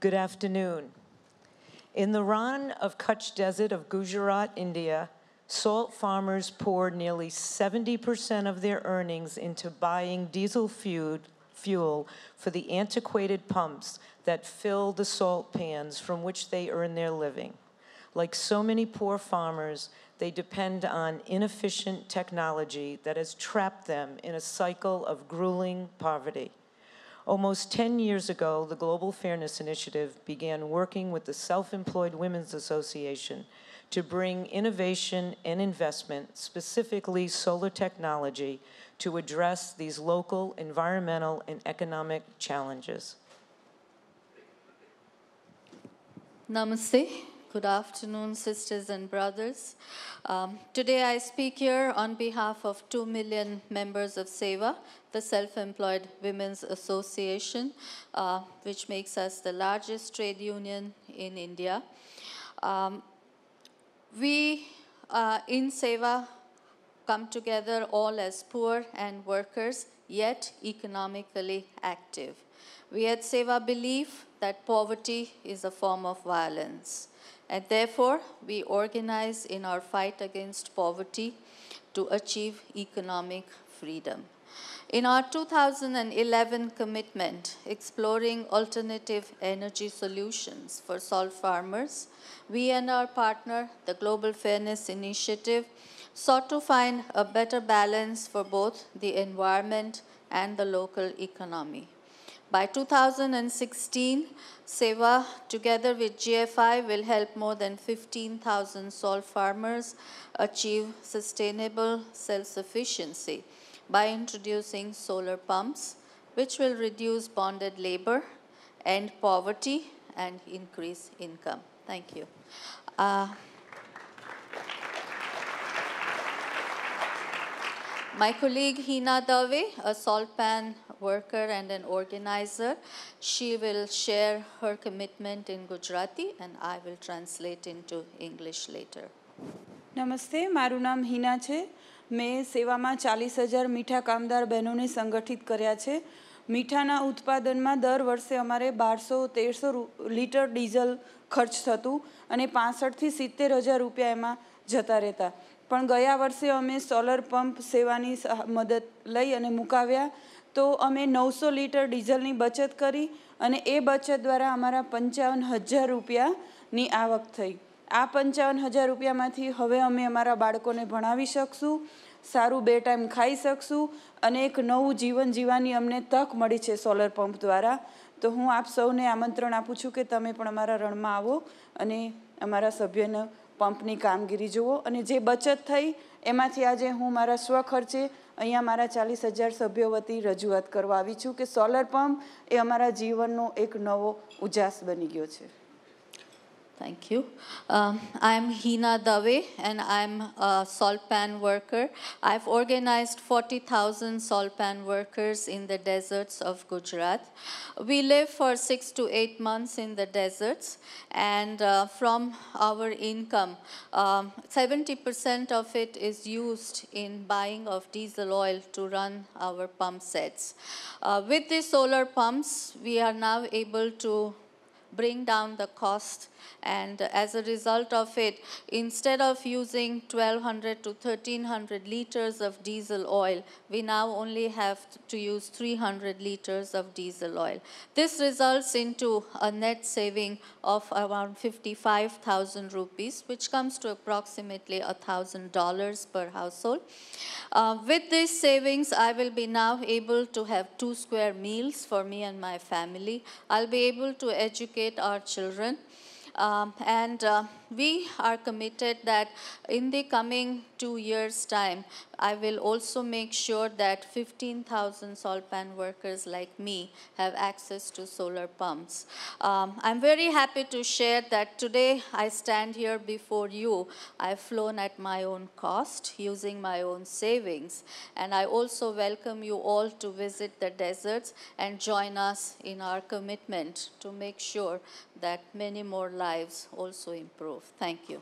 Good afternoon. In the Ran of Kutch Desert of Gujarat, India, salt farmers pour nearly 70% of their earnings into buying diesel fuel for the antiquated pumps that fill the salt pans from which they earn their living. Like so many poor farmers, they depend on inefficient technology that has trapped them in a cycle of grueling poverty. Almost 10 years ago, the Global Fairness Initiative began working with the Self-Employed Women's Association to bring innovation and investment, specifically solar technology, to address these local environmental and economic challenges. Namaste. Good afternoon, sisters and brothers. Um, today I speak here on behalf of 2 million members of SEVA, the Self-Employed Women's Association, uh, which makes us the largest trade union in India. Um, we uh, in SEVA come together all as poor and workers, yet economically active. We at SEVA believe that poverty is a form of violence. And therefore, we organize in our fight against poverty to achieve economic freedom. In our 2011 commitment, exploring alternative energy solutions for salt farmers, we and our partner, the Global Fairness Initiative, sought to find a better balance for both the environment and the local economy. By 2016, SEWA together with GFI will help more than 15,000 salt farmers achieve sustainable self-sufficiency by introducing solar pumps, which will reduce bonded labor, end poverty, and increase income. Thank you. Uh, my colleague Hina Dave, a salt pan worker and an organizer. She will share her commitment in Gujarati and I will translate into English later. નમસ્તે મારું નામ હિના છે મેં સેવામાં ચાલીસ હજાર મીઠા કામદાર બહેનોને સંગઠિત કર્યા છે મીઠાના ઉત્પાદનમાં દર વર્ષે અમારે બારસો તેરસો લીટર ડીઝલ ખર્ચ થતું અને પાસઠથી સિત્તેર હજાર રૂપિયા એમાં જતા રહેતા પણ ગયા વર્ષે અમે સોલર પંપ સેવાની મદદ લઈ અને મુકાવ્યા તો અમે નવસો લિટર ડીઝલની બચત કરી અને એ બચત દ્વારા અમારા પંચાવન હજાર રૂપિયાની આવક થઈ આ પંચાવન હજાર રૂપિયામાંથી હવે અમે અમારા બાળકોને ભણાવી શકશું સારું બે ટાઈમ ખાઈ શકશું અને એક નવું જીવન જીવવાની અમને તક મળી છે સોલર પંપ દ્વારા તો હું આપ સૌને આમંત્રણ આપું છું કે તમે પણ અમારા રણમાં આવો અને અમારા સભ્યના પંપની કામગીરી જુઓ અને જે બચત થઈ એમાંથી આજે હું મારા સ્વખર્ચે અહીંયા મારા ચાલીસ હજાર સભ્યો વતી રજૂઆત કરવા આવી છું કે સોલર પંપ એ અમારા જીવનનો એક નવો ઉજાસ બની ગયો છે Thank you. Um, I'm Hina Dave, and I'm a salt pan worker. I've organized 40,000 salt pan workers in the deserts of Gujarat. We live for six to eight months in the deserts, and uh, from our income, 70% um, of it is used in buying of diesel oil to run our pump sets. Uh, with the solar pumps, we are now able to bring down the cost and as a result of it, instead of using 1200 to 1300 liters of diesel oil, we now only have to use 300 liters of diesel oil. This results into a net saving of around 55,000 rupees, which comes to approximately $1,000 per household. Uh, with these savings, I will be now able to have two square meals for me and my family. I'll be able to educate our children. Um, and uh, we are committed that in the coming two years' time, I will also make sure that 15,000 salt pan workers like me have access to solar pumps. Um, I'm very happy to share that today I stand here before you. I've flown at my own cost using my own savings. And I also welcome you all to visit the deserts and join us in our commitment to make sure that many more lives also improve. Thank you.